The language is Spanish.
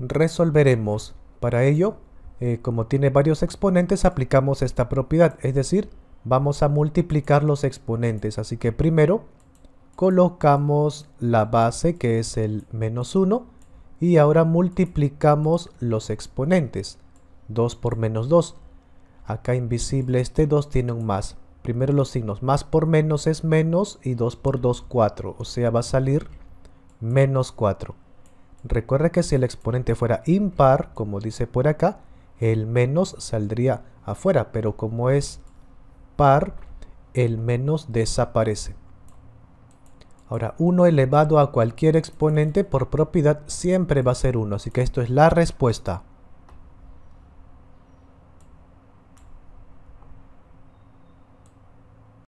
resolveremos. Para ello, eh, como tiene varios exponentes, aplicamos esta propiedad, es decir, vamos a multiplicar los exponentes. Así que primero colocamos la base que es el menos 1 y ahora multiplicamos los exponentes. 2 por menos 2. Acá invisible este 2 tiene un más. Primero los signos, más por menos es menos y 2 por 2, 4. O sea, va a salir menos 4. Recuerda que si el exponente fuera impar, como dice por acá, el menos saldría afuera, pero como es par, el menos desaparece. Ahora, 1 elevado a cualquier exponente por propiedad siempre va a ser 1, así que esto es la respuesta.